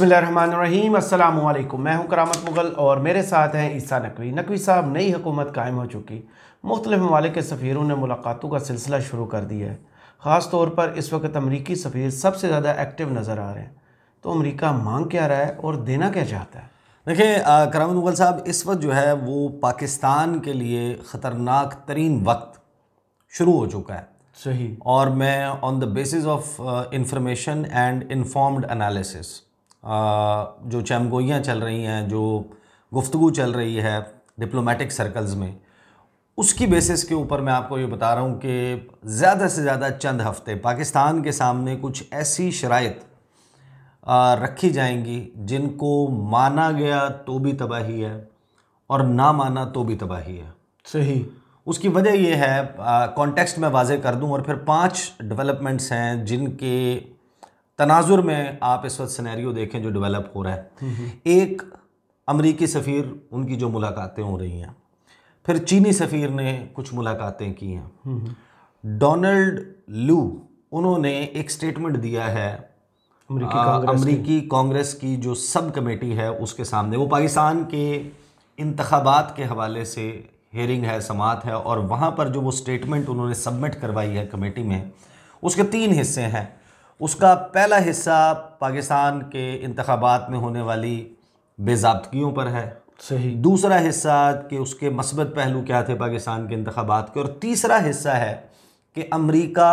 बसमीम अल्लाम मैं हूं करामत मुगल और मेरे साथ हैं ईसा नकवी नकवी साहब नई हुकूमत कायम हो चुकी मुख्तलिफ ममालिक के सफ़ीरों ने मुलाकातों का सिलसिला शुरू कर दिया है ख़ास तौर पर इस वक्त अमरीकी सफ़ीर सबसे ज़्यादा एक्टिव नज़र आ रहे हैं तो अमरीका मांग क्या रहा है और देना क्या चाहता है देखिए करामत मुगल साहब इस वक्त जो है वो पाकिस्तान के लिए ख़तरनाक तरीन वक्त शुरू हो चुका है सही और मैं on the basis of information and informed analysis जो चमगोइयाँ चल रही हैं जो गुफ्तु चल रही है डिप्लोमेटिक सर्कल्स में उसकी बेसिस के ऊपर मैं आपको ये बता रहा हूँ कि ज़्यादा से ज़्यादा चंद हफ्ते पाकिस्तान के सामने कुछ ऐसी शराइ रखी जाएंगी जिनको माना गया तो भी तबाही है और ना माना तो भी तबाही है सही उसकी वजह यह है कॉन्टेक्स्ट में वाजे कर दूं और फिर पांच डेवलपमेंट्स हैं जिनके तनाजुर में आप इस वक्त सिनेरियो देखें जो डेवलप हो रहा है एक अमरीकी सफ़ीर उनकी जो मुलाकातें हो रही हैं फिर चीनी सफ़ीर ने कुछ मुलाकातें की हैं डोनाल्ड लू उन्होंने एक स्टेटमेंट दिया है अमरीकी कांग्रेस की जो सब कमेटी है उसके सामने वो पाकिस्तान के इंतबात के हवाले से हेयरिंग है समात है और वहाँ पर जो वो स्टेटमेंट उन्होंने सबमिट करवाई है कमेटी में उसके तीन हिस्से हैं उसका पहला हिस्सा पाकिस्तान के इंतबात में होने वाली बेजाबतगियों पर है सही दूसरा हिस्सा कि उसके मस्बत पहलू क्या थे पाकिस्तान के इंतबात के और तीसरा हिस्सा है कि अमरीका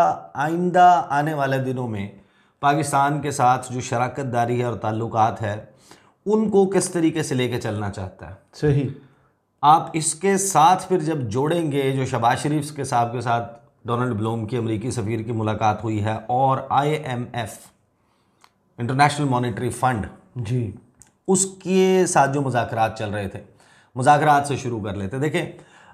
आइंदा आने वाले दिनों में पाकिस्तान के साथ जो शराकत दारी है और ताल्लुक है उनको किस तरीके से लेके चलना चाहता है सही आप इसके साथ फिर जब जोड़ेंगे जो शबाज शरीफ के साहब के साथ डोनाल्ड ब्लोम की अमेरिकी सफ़ीर की मुलाकात हुई है और आईएमएफ इंटरनेशनल मॉनेटरी फंड जी उसके साथ जो मुजाकर चल रहे थे मुजाकर से शुरू कर लेते देखें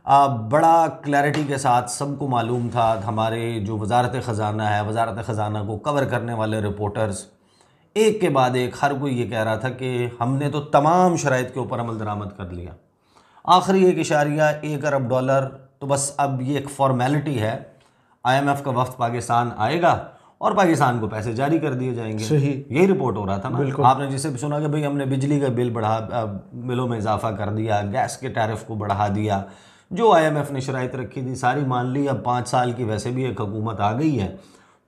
आ, बड़ा क्लैरिटी के साथ सबको मालूम था हमारे जो वजारत ख़जाना है वजारत ख़जाना को कवर करने वाले रिपोर्टर्स एक के बाद एक हर कोई ये कह रहा था कि हमने तो तमाम शराइ के ऊपर अमल दरामद कर लिया आखिरी एक इशारिया एक अरब डॉलर तो बस अब ये एक फॉर्मेलिटी है आईएमएफ का वक्त पाकिस्तान आएगा और पाकिस्तान को पैसे जारी कर दिए जाएंगे सही यही रिपोर्ट हो रहा था ना आपने जिसे भी सुना कि भाई हमने बिजली का बिल बढ़ा बिलों में इजाफा कर दिया गैस के टैरिफ को बढ़ा दिया जो आईएमएफ ने शराइ रखी थी सारी मान ली अब पाँच साल की वैसे भी एक हुकूमत आ गई है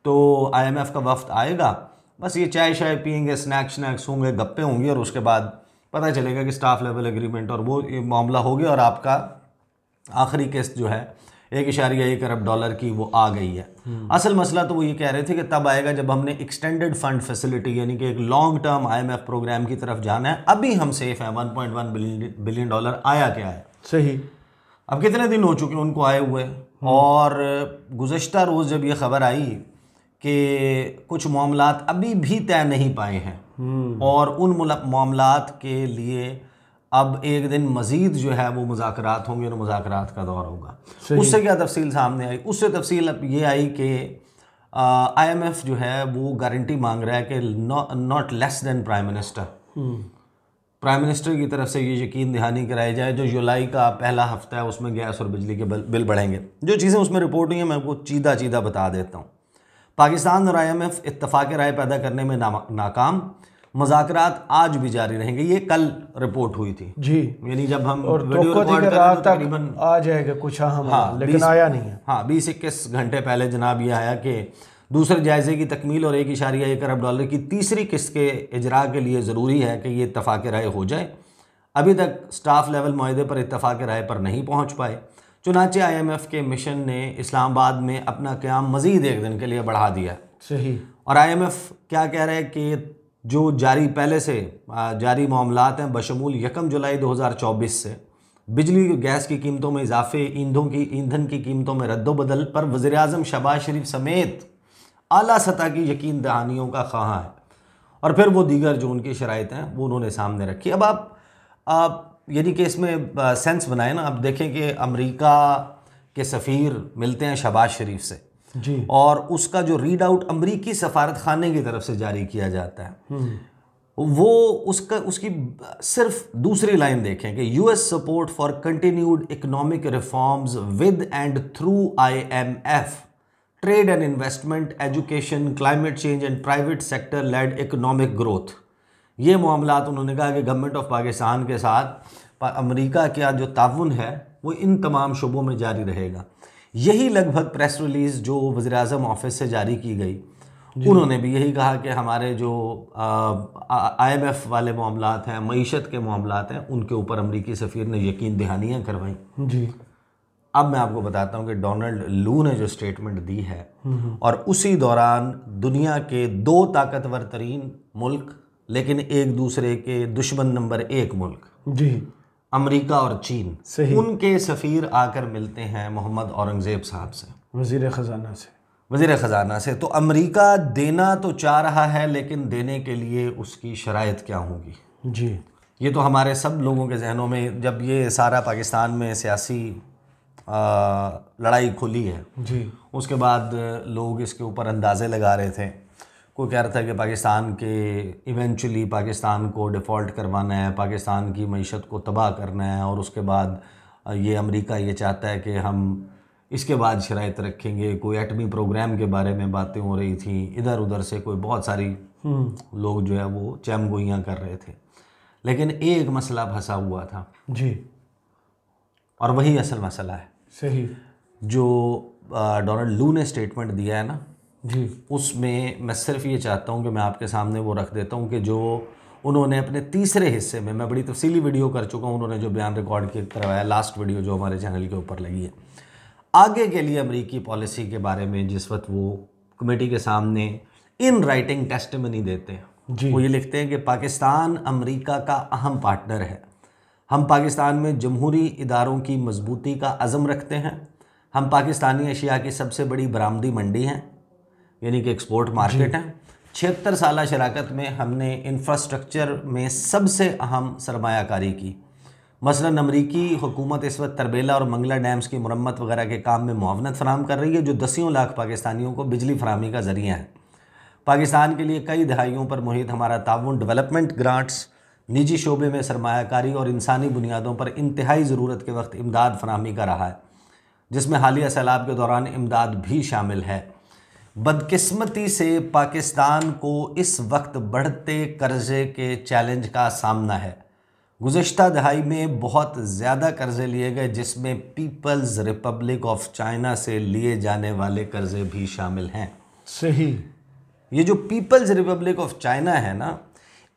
तो आई का वक्त आएगा बस ये चाय शाय पियेंगे स्नैक्स स्नैक्स होंगे गप्पे होंगे और उसके बाद पता चलेगा कि स्टाफ लेवल एग्रीमेंट और वो मामला हो गया और आपका आखिरी किस्त जो है एक इशारिया एक अरब डॉलर की वो आ गई है असल मसला तो वो ये कह रहे थे कि तब आएगा जब हमने एक्सटेंडेड फंड फैसिलिटी यानी कि एक लॉन्ग टर्म आईएमएफ प्रोग्राम की तरफ जाना है अभी हम सेफ हैं 1.1 बिलियन डॉलर आया क्या है सही अब कितने दिन हो चुके उनको आए हुए और गुज्त रोज़ जब ये खबर आई कि कुछ मामला अभी भी तय नहीं पाए हैं हम्म। और उन मामला के लिए अब एक दिन मज़ीद जो है वो मुजात होंगे और मुजाकर का दौर होगा उससे क्या तफसील सामने आई उससे तफसील अब ये आई कि आई एम एफ़ जो है वो गारंटी मांग रहा है कि not less than prime minister prime minister की तरफ से ये यकीन दहानी कराई जाए जो जुलाई का पहला हफ्ता है उसमें गैस और बिजली के बिल बढ़ेंगे जो चीज़ें उसमें रिपोर्ट हुई हैं मैं आपको चीदा चीदा बता देता हूँ पाकिस्तान और आई एम एफ इतफाक़ राय पैदा करने में ना, नाकाम मुजाकर आज भी जारी रहेंगे ये कल रिपोर्ट हुई थी जी यानी जब हम और रिकॉर्ड तो आ जाएगा कुछ हम हाँ, हाँ, हाँ लेकिन आया नहीं है हाँ बीस इक्कीस घंटे पहले जनाब ये आया कि दूसरे जायजे की तकमील और एक इशारिया एक अरब डॉलर की तीसरी किस्त के इजरा के लिए ज़रूरी है कि ये इतफाक़ राय हो जाए अभी तक स्टाफ लेवल माहे पर इतफाक़ राय पर नहीं पहुँच पाए चुनाचे आई एम एफ़ के मिशन ने इस्लामाबाद में अपना क्याम मज़ीद एक दिन के लिए बढ़ा दिया सही और आई एम एफ़ क्या कह रहा है कि जो जारी पहले से जारी मामला हैं बशमूल यकम जुलाई 2024 से बिजली गैस की कीमतों में इजाफे ईंधों की ईंधन की कीमतों में रद्दबदल पर वज़ी अजम शबाज शरीफ समेत अली सतह की यकीन दहानियों का खहाँ है और फिर वो दीगर जो उनकी शराइ हैं वो उन्होंने सामने रखी अब आप, आप यानी कि इसमें सेंस बनाए ना आप देखें कि अमरीका के सफ़ीर मिलते हैं शबाज शरीफ से जी और उसका जो रीड आउट अमरीकी सफारत खाने की तरफ से जारी किया जाता है हम्म। वो उसका उसकी सिर्फ दूसरी लाइन देखें कि US support for continued economic reforms with and through IMF trade and investment education climate change and private sector led economic growth ये मामला उन्होंने कहा कि गवर्नमेंट ऑफ पाकिस्तान के साथ अमरीका का जो ताउन है वो इन तमाम शुबों में जारी रहेगा यही लगभग प्रेस रिलीज़ जो वज़ी अजम ऑफिस से जारी की गई उन्होंने भी यही कहा कि हमारे जो आई एम एफ वाले मामला हैं मीशत के मामला हैं उनके ऊपर अमरीकी सफ़ीर ने यकीन दहानियाँ करवाई जी अब मैं आपको बताता हूँ कि डोनाल्ड लू ने जो स्टेटमेंट दी है और उसी दौरान दुनिया के दो ताकतवर तरीन मुल्क लेकिन एक दूसरे के दुश्मन नंबर एक मुल्क जी अमेरिका और चीन सही उनके सफ़ीर आकर मिलते हैं मोहम्मद औरंगज़ेब साहब से वज़ी ख़जाना से वज़ी ख़जाना से तो अमेरिका देना तो चाह रहा है लेकिन देने के लिए उसकी शराइ क्या होगी जी ये तो हमारे सब लोगों के जहनों में जब ये सारा पाकिस्तान में सियासी लड़ाई खुली है जी उसके बाद लोग इसके ऊपर अंदाज़े लगा रहे थे को कह रहा था कि पाकिस्तान के इवेंचुअली पाकिस्तान को डिफ़ॉल्ट करवाना है पाकिस्तान की मीशत को तबाह करना है और उसके बाद ये अमेरिका ये चाहता है कि हम इसके बाद शरात रखेंगे कोई एटमी प्रोग्राम के बारे में बातें हो रही थी इधर उधर से कोई बहुत सारी हम्म। लोग जो है वो चैम गोइयाँ कर रहे थे लेकिन एक मसला फंसा हुआ था जी और वही असल मसला है सही जो डोनाल्ड लू ने स्टेटमेंट दिया है ना जी उसमें मैं सिर्फ ये चाहता हूँ कि मैं आपके सामने वो रख देता हूँ कि जो उन्होंने अपने तीसरे हिस्से में मैं बड़ी तफसीली वीडियो कर चुका हूँ उन्होंने जो बयान रिकॉर्ड करवाया लास्ट वीडियो जो हमारे चैनल के ऊपर लगी है आगे के लिए अमरीकी पॉलिसी के बारे में जिस वक्त वो कमेटी के सामने इन राइटिंग टेस्ट में नहीं देते जी। वो ये लिखते हैं कि पाकिस्तान अमरीका का अहम पार्टनर है हम पाकिस्तान में जमहूरी इदारों की मजबूती का अज़म रखते हैं हम पाकिस्तानी एशिया की सबसे बड़ी बरामदी मंडी हैं यानी कि एक्सपोर्ट मार्केट है छिहत्तर साल शराकत में हमने इंफ्रास्ट्रक्चर में सबसे अहम सरमाकारी की मसला अमरीकी हुकूमत इस वक्त तरबेला और मंगला डैम्स की मरम्मत वगैरह के काम में मुआवनत फराम कर रही है जो दसियों लाख पाकिस्तानियों को बिजली फरहमी का ज़रिया है पाकिस्तान के लिए कई दहाइयों पर मुहित हमारा ताउन डेवलपमेंट ग्रांट्स निजी शोबे में सरमाकारी और इंसानी बुनियादों पर इंतहाई ज़रूरत के वक्त इमदाद फरहमी का रहा है जिसमें हालिया सैलाब के दौरान इमदाद भी शामिल है बदकिस्मती से पाकिस्तान को इस वक्त बढ़ते कर्ज़े के चैलेंज का सामना है गुज्त दहाई में बहुत ज़्यादा कर्ज़े लिए गए जिसमें पीपल्स रिपब्लिक ऑफ चाइना से लिए जाने वाले कर्ज़े भी शामिल हैं सही ये जो पीपल्स रिपब्लिक ऑफ चाइना है ना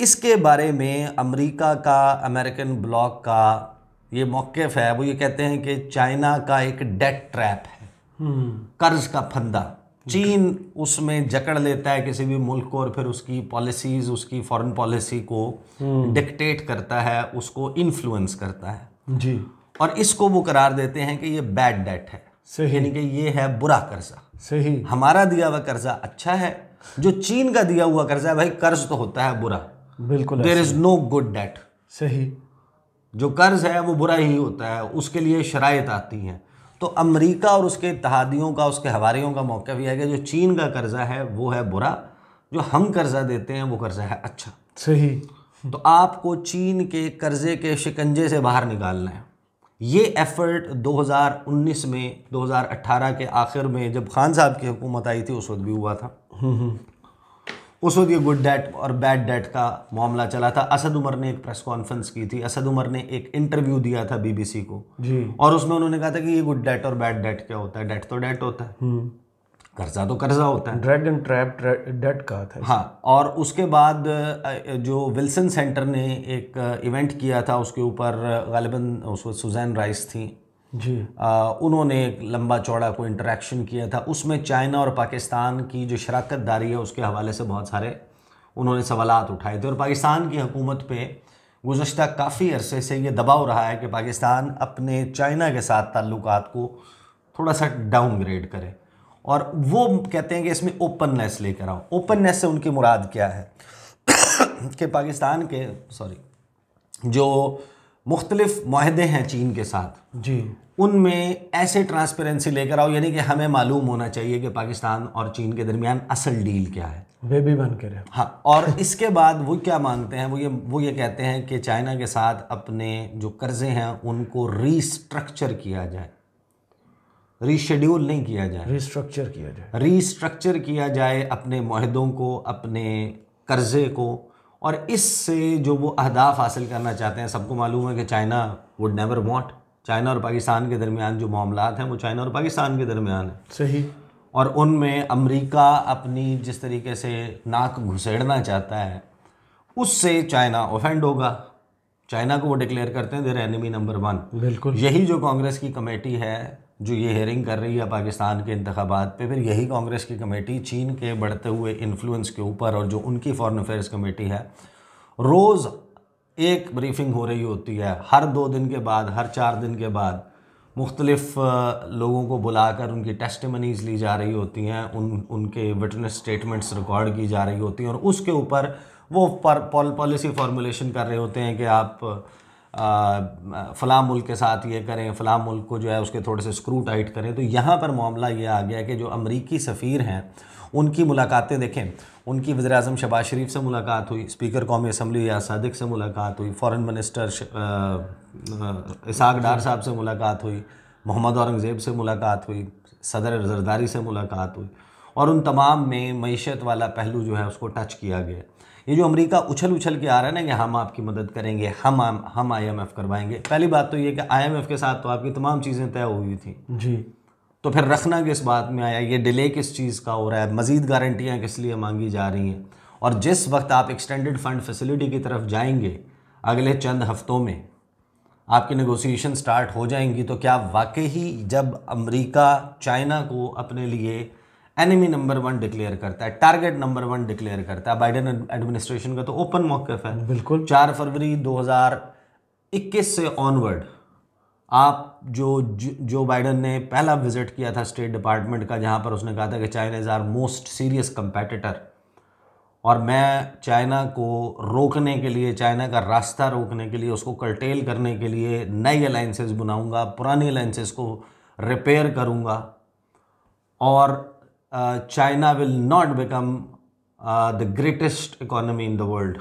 इसके बारे में अमेरिका का अमेरिकन ब्लॉक का ये मौक़ है वो ये कहते हैं कि चाइना का एक डेट ट्रैप है हम्म। कर्ज़ का फंदा चीन उसमें जकड़ लेता है किसी भी मुल्क को और फिर उसकी पॉलिसीज उसकी फॉरेन पॉलिसी को डिक्टेट हम्म। करता है उसको इन्फ्लुएंस करता है जी और इसको वो करार देते हैं कि ये बैड डेट है यानी कि ये है बुरा कर्जा सही हमारा दिया हुआ कर्जा अच्छा है जो चीन का दिया हुआ कर्जा है भाई कर्ज तो होता है बुरा बिल्कुल there is no good debt सही जो कर्ज है वो बुरा ही होता है उसके लिए शराय आती हैं तो अमेरिका और उसके इतिहादियों का उसके हवारीयों का मौका भी आएगा जो चीन का कर्ज़ा है वो है बुरा जो हम कर्ज़ा देते हैं वो कर्ज़ा है अच्छा सही तो आपको चीन के कर्ज़े के शिकंजे से बाहर निकालना है ये एफ़र्ट 2019 में 2018 के आखिर में जब खान साहब की हुकूमत आई थी उस वक्त भी हुआ था हम्म, हम्म। उस वक्त ये गुड डेट और बैड डेट का मामला चला था असद उमर ने एक प्रेस कॉन्फ्रेंस की थी असद उमर ने एक इंटरव्यू दिया था बीबीसी को जी और उसमें उन्होंने कहा था कि ये गुड डेट और बैड डेट क्या होता है डेट तो डेट होता है हम्म। कर्जा तो कर्जा होता है ड्रेड एंड ट्रैप डेट कहा था हाँ और उसके बाद जो विल्सन सेंटर ने एक इवेंट किया था उसके ऊपर गालिबा उस वक्त सुजैन राइस थी जी आ, उन्होंने एक लंबा चौड़ा कोई इंटरेक्शन किया था उसमें चाइना और पाकिस्तान की जो शराकत दारी है उसके हवाले से बहुत सारे उन्होंने सवाल उठाए थे और पाकिस्तान की हुकूमत पर गुज्त काफ़ी अरसे से ये दबाव रहा है कि पाकिस्तान अपने चाइना के साथ ताल्लुक को थोड़ा सा डाउनग्रेड करे और वो कहते हैं कि इसमें ओपननेस लेकर आओ ओपननेस से उनकी मुराद क्या है कि पाकिस्तान के सॉरी जो मुख्तलिफ माहे हैं चीन के साथ जी उनमें ऐसे ट्रांसपेरेंसी लेकर आओ यानी कि हमें मालूम होना चाहिए कि पाकिस्तान और चीन के दरमियान असल डील क्या है वे भी बन कर रहे हाँ और इसके बाद वो क्या मांगते हैं वो ये वो ये कहते हैं कि चाइना के साथ अपने जो कर्जे हैं उनको रीस्ट्रक्चर किया जाए रीशेड्यूल नहीं किया जाए रीस्ट्रक्चर किया जाए रीस्ट्रक्चर किया जाए अपने माहदों को अपने कर्जे को और इससे जो वो अहदाफ हासिल करना चाहते हैं सबको मालूम है कि China would never want China और पाकिस्तान के दरमियान जो मामला हैं वो चाइना और पाकिस्तान के दरमियान है सही और उनमें अमेरिका अपनी जिस तरीके से नाक घुसेड़ना चाहता है उससे चाइना ऑफेंड होगा चाइना को वो डिक्लेयर करते हैं देर एनिमी नंबर वन बिल्कुल यही जो कांग्रेस की कमेटी है जो ये हेयरिंग कर रही है पाकिस्तान के इंतबात पे फिर यही कांग्रेस की कमेटी चीन के बढ़ते हुए इन्फ्लुएंस के ऊपर और जो उनकी फॉरेन अफेयर्स कमेटी है रोज़ एक ब्रीफिंग हो रही होती है हर दो दिन के बाद हर चार दिन के बाद मुख्तलिफ़ लोगों को बुलाकर उनकी टेस्टमनीज़ ली जा रही होती हैं उन उनके विटनेस स्टेटमेंट्स रिकॉर्ड की जा रही होती हैं और उसके ऊपर वो पॉलिसी फॉर्मुलेशन कर रहे होते हैं कि आप फ़लाँ मुल्क के साथ ये करें फ़लाँ मुल्क को जो है उसके थोड़े से स्क्रू टाइट करें तो यहाँ पर मामला ये आ गया कि जो अमरीकी सफ़ीर हैं उनकी मुलाकातें देखें उनकी वज़र अजम शबाज शरीफ से मुलाकात हुई स्पीकर कौमी असम्बली या सदक से मुलाकात हुई फ़ॉरन मिनिस्टर इसाक डार साहब से मुलाकात हुई मोहम्मद औरंगज़ेब से मुलाकात हुई सदर जरदारी से मुलाकात हुई और उन तमाम में मीशत वाला पहलू जो है उसको टच किया गया ये जो अमेरिका उछल उछल के आ रहा है ना कि हम आपकी मदद करेंगे हम हम आईएमएफ करवाएंगे पहली बात तो ये कि आईएमएफ के साथ तो आपकी तमाम चीज़ें तय हुई थी जी तो फिर रखना किस बात में आया ये डिले किस चीज़ का हो रहा है मज़ीद गारंटियाँ किस लिए मांगी जा रही हैं और जिस वक्त आप एक्सटेंडेड फंड फैसिलिटी की तरफ जाएंगे अगले चंद हफ्तों में आपकी नेगोशिएशन स्टार्ट हो जाएंगी तो क्या वाकई ही जब अमेरिका चाइना को अपने लिए एनिमी नंबर वन डिक्लेयर करता है टारगेट नंबर वन डिक्लेयर करता है बाइडेन एडमिनिस्ट्रेशन का तो ओपन मौकफ है बिल्कुल चार फरवरी 2021 से ऑनवर्ड आप जो जो बाइडन ने पहला विजिट किया था स्टेट डिपार्टमेंट का जहां पर उसने कहा था कि China is our most serious competitor और मैं चाइना को रोकने के लिए चाइना का रास्ता रोकने के लिए उसको कल्टेल करने के लिए नए अलाइंसेज बनाऊंगा पुराने अलाइंसेज को रिपेयर करूंगा और China uh, China will not become uh, the greatest economy in the world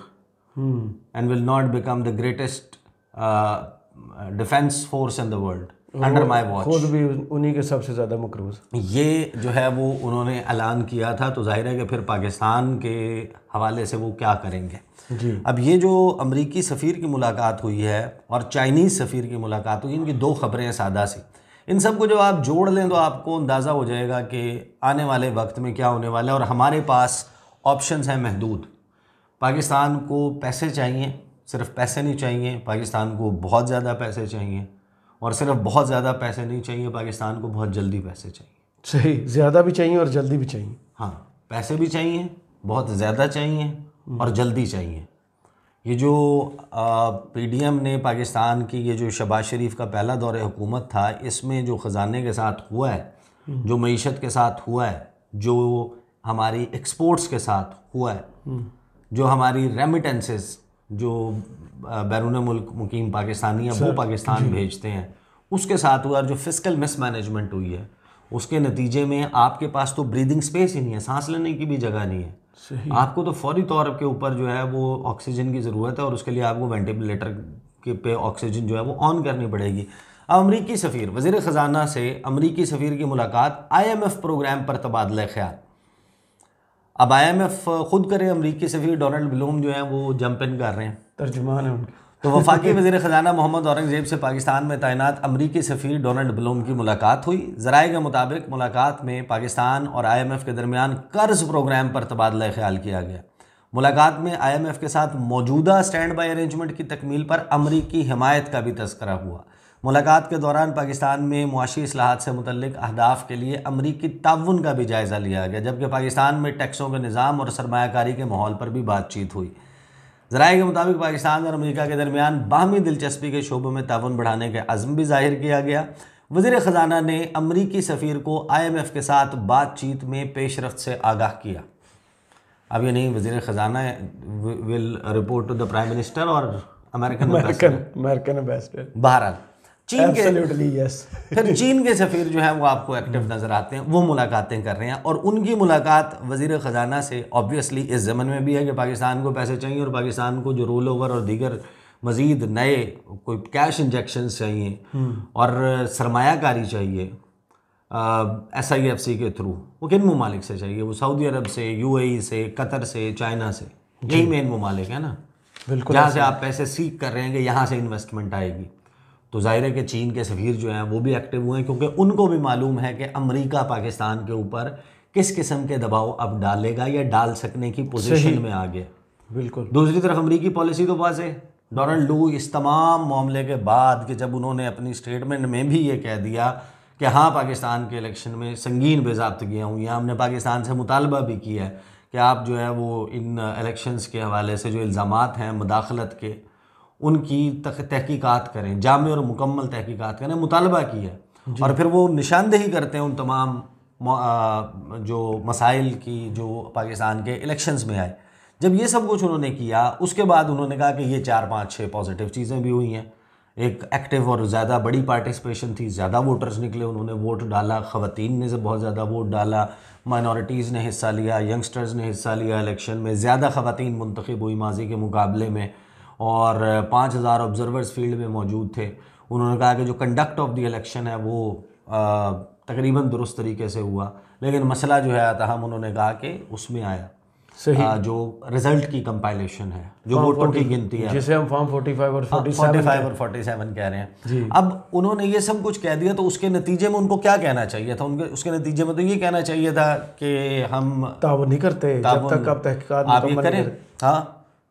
hmm. and will not become the greatest uh, defense force in the world. Under my watch खुद भी उन्हीं के सबसे ज़्यादा मकरूज ये जो है वो उन्होंने ऐलान किया था तो जाहिर है कि फिर पाकिस्तान के हवाले से वो क्या करेंगे जी अब ये जो अमरीकी सफ़ीर की मुलाकात हुई है और चाइनीज़ सफ़ीर की मुलाकात हुई इनकी दो खबरें सादा सी इन सब को जब आप जोड़ लें तो आपको अंदाज़ा हो जाएगा कि आने वाले वक्त में क्या होने वाला है और हमारे पास ऑप्शंस हैं महदूद पाकिस्तान को पैसे चाहिए सिर्फ पैसे नहीं चाहिए पाकिस्तान को बहुत ज़्यादा पैसे चाहिए और सिर्फ बहुत ज़्यादा पैसे नहीं चाहिए पाकिस्तान को बहुत जल्दी पैसे चाहिए सही ज़्यादा भी चाहिए और जल्दी भी चाहिए हाँ पैसे भी चाहिए बहुत ज़्यादा चाहिए और जल्दी चाहिए ये जो पीडीएम ने पाकिस्तान की ये जो शबाज शरीफ का पहला दौर हुकूमत था इसमें जो ख़जाने के साथ हुआ है हम्म। जो मीशत के साथ हुआ है जो हमारी एक्सपोर्ट्स के साथ हुआ है हम्म। जो हमारी रेमिटेंसेस जो बैरून मुल्क मुकीम पाकिस्तानी है वो पाकिस्तान भेजते हैं उसके साथ हुआ जो फिजिकल मिसमैनेजमेंट हुई है उसके नतीजे में आपके पास तो ब्रीदिंग स्पेस ही नहीं है सांस लेने की भी जगह नहीं है आपको तो फौरी तौर के ऊपर जो है वो ऑक्सीजन की ज़रूरत है और उसके लिए आपको वेंटिलेटर के पे ऑक्सीजन जो है वो ऑन करनी पड़ेगी अब अमरीकी सफ़ीर वज़ी ख़जाना से अमरीकी सफ़ीर की मुलाकात आईएमएफ प्रोग्राम पर तबादला ख्याल अब आईएमएफ ख़ुद करे अमरीकी सफ़ीर डोनाल्ड ब्लूम जो है वो जंप इन कर रहे हैं तर्जुमान है उनके तो वफाकी वजी ख़जाना मोहम्मद औरंगजेब से पाकिस्तान में तैनात अमरीकी सफ़ी डोनल्ड ब्लूम की मुलाकात हुई ज़राए के मुताबिक मुलाकात में पाकिस्तान और आई एम एफ़ के दरमियान कर्ज़ प्रोग्राम पर तबादला ख्याल किया गया मुलाकात में आई एम एफ़ के साथ मौजूदा स्टैंड बाई अरेंजमेंट की तकमील पर अमरीकी हमायत का भी तस्करा हुआ मुलाकात के दौरान पाकिस्तान में मुआशी असलाहत से मतलब अहदाफ के लिए अमरीकी ताउन का भी जायज़ा लिया गया जबकि पाकिस्तान में टैक्सों के निज़ाम और सरमाकारी के माहौल पर भी बातचीत हुई जराए के मुताबिक पाकिस्तान और अमरीका के दरमियान बाहमी दिलचस्पी के शोबों में ताउन बढ़ाने का अज़म भी जाहिर किया गया वजीर ख़जाना ने अमरीकी सफ़ीर को आई एम एफ़ के साथ बातचीत में रफ्त से आगाह किया अब ये नहीं वजी ख़जाना will report to the prime minister और अमेरिकन अमेरिकन अमेरिकन बहरहाल चीन के yes. फिर चीन के सफ़ीर जो है वो आपको एक्टिव hmm. नज़र आते हैं वो मुलाकातें कर रहे हैं और उनकी मुलाकात वजीर ख़जाना से ऑब्वियसली इस ज़मन में भी है कि पाकिस्तान को पैसे चाहिए और पाकिस्तान को जो रोल ओवर और दीगर मज़ीद नए कोई कैश इंजेक्शन चाहिए hmm. और सरमाकारी चाहिए एस आई एफ सी के थ्रू वो किन ममालिक से चाहिए वो सऊदी अरब से यू ए e से कतर से चाइना से यही मेन ममालिक है ना बिल्कुल जहाँ से आप पैसे सीख कर रहे हैं कि यहाँ से इन्वेस्टमेंट आएगी तो ज़ाहिर है कि चीन के सफ़ीर जो हैं वो भी एक्टिव हुए हैं क्योंकि उनको भी मालूम है कि अमरीका पाकिस्तान के ऊपर किस किस्म के दबाव अब डालेगा या डाल सकने की पोजीशन में आ गया बिल्कुल दूसरी तरफ अमरीकी पॉलिसी तो पास है डोनाल्ड लू इस तमाम मामले के बाद कि जब उन्होंने अपनी स्टेटमेंट में भी ये कह दिया कि हाँ पाकिस्तान के इलेक्शन में संगीन बेजाबतगियाँ हुई हैं हमने पाकिस्तान से मुतालबा भी किया है कि आप जो है वो इन इलेक्शंस के हवाले से जो इल्ज़ाम हैं मुदाखलत के उनकी तहकीक़त करें जाम और मुकम्मल तहकीक़त करें मुतालबा किया और फिर वो निशानदेही करते हैं उन तमाम जो मसाइल की जो पाकिस्तान के इलेक्शंस में आए जब ये सब कुछ उन्होंने किया उसके बाद उन्होंने कहा कि ये चार पाँच छः पॉजिटिव चीज़ें भी हुई हैं एक एक्टिव और ज़्यादा बड़ी पार्टिसिपेशन थी ज़्यादा वोटर्स निकले उन्होंने वोट डाला ख़वान ने बहुत ज़्यादा वोट डाला माइनॉरिटीज़ ने हिस्सा लिया यंगस्टर्स ने हिस्सा लिया इलेक्शन में ज़्यादा ख़वान मुंतखब हुई माजी के मुकाबले में और पाँच हज़ार ऑब्ज़र्वर्स फील्ड में मौजूद थे उन्होंने कहा कि जो कंडक्ट ऑफ द इलेक्शन है वो तकरीबन दुरुस्त तरीके से हुआ लेकिन मसला जो है तहम उन्होंने कहा कि उसमें आया सही आ, जो रिजल्ट की कंपाइलेशन है जो वोटों की गिनती है जिसे हम फॉर्म 45 और 47 हाँ, 45 और 47 कह रहे हैं अब उन्होंने ये सब कुछ कह दिया तो उसके नतीजे में उनको क्या कहना चाहिए था उनके उसके नतीजे में तो ये कहना चाहिए था कि हम नहीं करते जब तक आप तहकीकात करें हाँ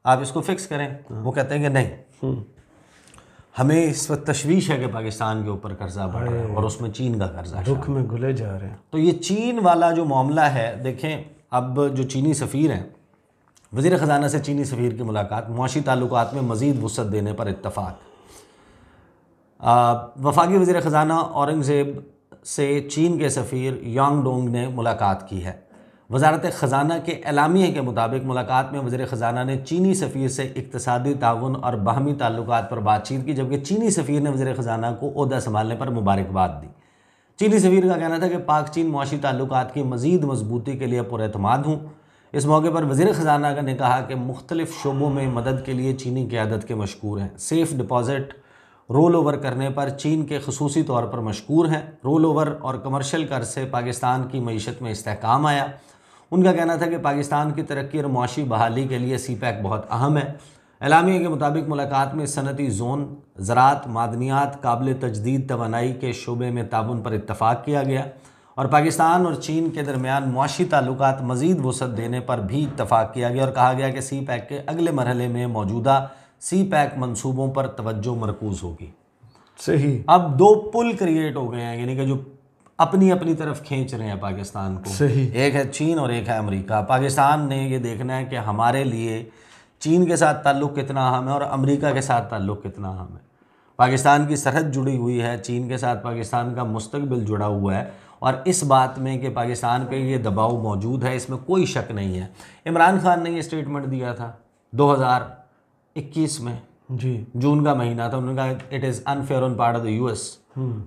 आप इसको फिक्स करें वो कहते हैं कि नहीं हम्म। हमें इस वक्त तश्वीश है कि पाकिस्तान के ऊपर कर्जा बढ़ रहा है और उसमें चीन का कर्जा दुख में घुले जा रहे हैं तो ये चीन वाला जो मामला है देखें अब जो चीनी सफ़ीर हैं वज़ी ख़जाना से चीनी सफ़ीर की मुलाकात मुशी तल्लत में मज़ीद वसत देने पर इतफ़ाक़ वफाकी वज़ी ख़जाना औरंगज़ेब से चीन के सफ़ीर यांग डोंग ने मुलाकात की है वजारत ख़जाना के एलामिए के मुताबिक मुलाकात में वज़र ख़जाना ने चीनी सफ़ीर से इकतसदी ताउन और बाहमी ताल्लुक पर बातचीत की जबकि चीनी सफ़ीर ने वज़र ख़जाना को अहदा संभालने पर मुबारकबाद दी चीनी सफ़ीर का कहना था कि पाक चीन मुशी ताल्लुक की मज़ीद मजबूती के लिए पुरमाद हूँ इस मौके पर वज़ी ख़जाना ने कहा कि मुख्तलिफ़ शोबों में मदद के लिए चीनी क्यादत के मशहूर हैं सेफ़ डिपॉज़िट रोल ओवर करने पर चीन के खसूसी तौर पर मशहूर हैं रोल ओवर और कमर्शल कर से पाकिस्तान की मीशत में इसकाम आया उनका कहना था कि पाकिस्तान की तरक्की और मुशी बहाली के लिए सी पैक बहुत अहम है एलामिया के मुताबिक मुलाकात में सनती जोन ज़रात मादनियात काबिल तजदीद तोानाई के शुबे में ताउन पर इतफ़ाक़ किया गया और पाकिस्तान और चीन के दरमियान मुशी ताल्लुक मज़ीद वसत देने पर भी इतफ़ाक़ किया गया और कहा गया कि सी पैक के अगले मरहले में मौजूदा सी पैक मनसूबों पर तोज्जो मरकूज़ होगी सही अब दो पुल क्रिएट हो गए हैं यानी कि जो अपनी अपनी तरफ खींच रहे हैं पाकिस्तान को सही एक है चीन और एक है अमेरिका पाकिस्तान ने ये देखना है कि हमारे लिए चीन के साथ ताल्लुक़ कितना अहम है और अमेरिका के साथ ताल्लुक़ कितना अहम है पाकिस्तान की सरहद जुड़ी हुई है चीन के साथ पाकिस्तान का मुस्तबिल जुड़ा हुआ है और इस बात में कि पाकिस्तान पर ये दबाव मौजूद है इसमें कोई शक नहीं है इमरान खान ने ये स्टेटमेंट दिया था दो में जी जून का महीना था उन्होंने कहा it is unfair on part of the U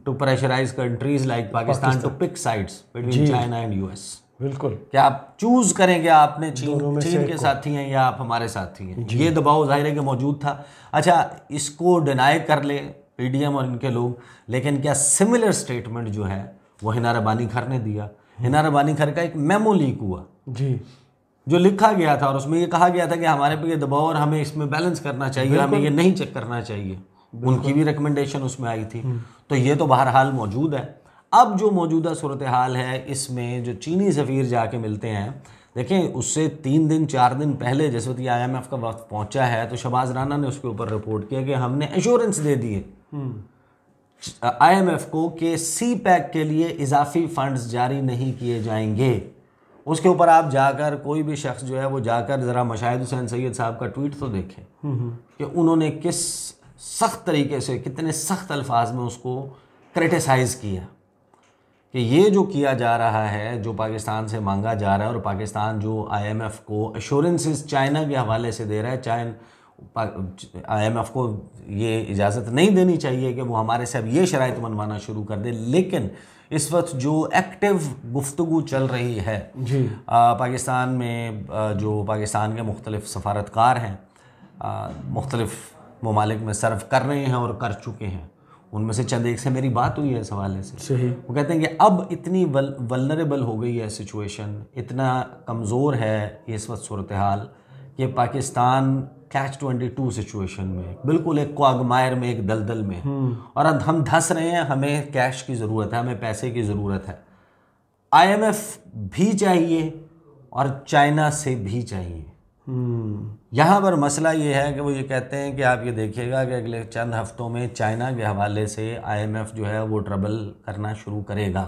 to pressurise countries like Pakistan to pick sides between China and US बिल्कुल क्या आप चूज करेंगे आपने चीन चीन के साथी हैं या आप हमारे साथी हैं ये दबाव जाहिर है कि मौजूद था अच्छा इसको डिनाई कर ले पीडीएम और इनके लोग लेकिन क्या सिमिलर स्टेटमेंट जो है वो हिना रबानी खर ने दिया हिना रबानी खर का एक मेमो लीक हुआ जी जो लिखा गया था और उसमें ये कहा गया था कि हमारे पे ये दबाव और हमें इसमें बैलेंस करना चाहिए हमें ये नहीं चेक करना चाहिए उनकी भी रिकमेंडेशन उसमें आई थी हम्म। तो ये तो बहरहाल मौजूद है अब जो मौजूदा सूरत हाल है इसमें जो चीनी सफ़ीर जाके मिलते हैं देखें उससे तीन दिन चार दिन पहले जैसे वक्त आई एम एफ का वक्त पहुंचा है तो शबाज राना ने उसके ऊपर रिपोर्ट किया कि हमने एश्योरेंस दे दिए हम्म। आई एम एफ को कि सी पैक के लिए इजाफी फंड्स जारी नहीं किए जाएंगे उसके ऊपर आप जाकर कोई भी शख्स जो है वो जाकर ज़रा मशाहिद हुसैन सैद साहब का ट्वीट तो देखें हम्म, कि उन्होंने किस सख्त तरीके से कितने सख्त अल्फाज में उसको क्रिटिसाइज़ किया कि ये जो किया जा रहा है जो पाकिस्तान से मांगा जा रहा है और पाकिस्तान जो आईएमएफ को एश्योरेंसेस चाइना के हवाले से दे रहा है चाइन आईएमएफ को ये इजाज़त नहीं देनी चाहिए कि वो हमारे से अब ये शरात मनवाना शुरू कर दे लेकिन इस वक्त जो एक्टिव गुफ्तु चल रही है जी आ, पाकिस्तान में आ, जो पाकिस्तान के मुख्तलिफ सफारतकार हैं मुख्तलिफ ममालिक में सर्व कर रहे हैं और कर चुके हैं उनमें से चंद एक से मेरी बात हुई है इस हवाले से वो कहते हैं कि अब इतनी वल, वलनरेबल हो गई है सिचुएशन इतना कमज़ोर है इस वक्त सूरत हाल कि Pakistan catch twenty two situation में बिल्कुल एक कोगमायर में एक दलदल में हम्म। और अब हम धंस रहे हैं हमें कैश की ज़रूरत है हमें पैसे की ज़रूरत है आईएमएफ भी चाहिए और चाइना से भी चाहिए यहाँ पर मसला ये है कि वो ये कहते हैं कि आप ये देखिएगा कि अगले चंद हफ्तों में चाइना के हवाले से आईएमएफ जो है वो ट्रबल करना शुरू करेगा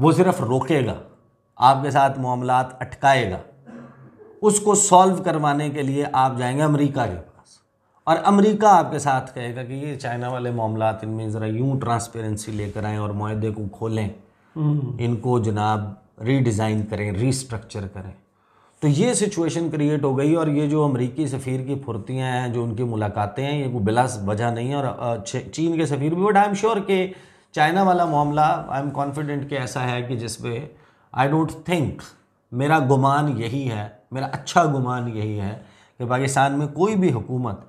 वो सिर्फ रोकेगा आपके साथ मामला अटकाएगा उसको सॉल्व करवाने के लिए आप जाएंगे अमेरिका के पास और अमेरिका आपके साथ कहेगा कि ये चाइना वाले मामला इनमें ज़रा यूँ ट्रांसपेरेंसी लेकर आएँ और माहदे को खोलें हम्म। इनको जनाब रीडिज़ाइन करें रीस्ट्रक्चर करें तो ये सिचुएशन क्रिएट हो गई और ये जो अमरीकी सफ़ीर की फुर्तियाँ हैं जो उनकी मुलाकातें हैं ये कोई बिला वजह नहीं है और चीन के सफ़ीर भी बट आई एम श्योर कि चाइना वाला मामला आई एम कॉन्फिडेंट कि ऐसा है कि जिसपे आई डोंट थिंक मेरा गुमान यही है मेरा अच्छा गुमान यही है कि पाकिस्तान में कोई भी हुकूमत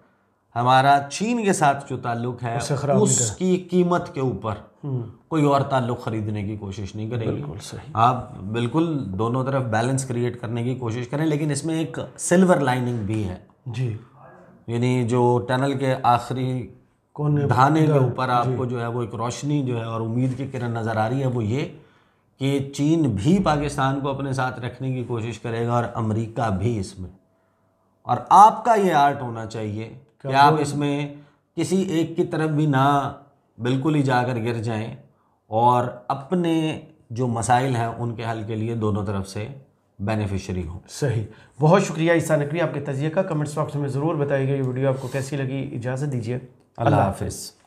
हमारा चीन के साथ जो ताल्लुक है उसकी कीमत के ऊपर कोई और ताल्लुक खरीदने की कोशिश नहीं करेंगे बिल्कुल सही आप बिल्कुल दोनों तरफ बैलेंस क्रिएट करने की कोशिश करें लेकिन इसमें एक सिल्वर लाइनिंग भी है जी यानी जो टनल के आखिरी धाने के ऊपर आपको जो है वो एक रोशनी जो है और उम्मीद की किरण नज़र आ रही है वो ये कि चीन भी पाकिस्तान को अपने साथ रखने की कोशिश करेगा और अमरीका भी इसमें और आपका ये आर्ट होना चाहिए कि आप इसमें किसी एक की तरफ भी ना बिल्कुल ही जाकर गिर जाएं और अपने जो मसाइल हैं उनके हल के लिए दोनों तरफ से बेनिफिशरी हो सही बहुत शुक्रिया ईसा नकवी आपके तजिए का कमेंट्स बॉक्स में ज़रूर बताइएगा ये वीडियो आपको कैसी लगी इजाज़त दीजिए अल्लाह हाफिज़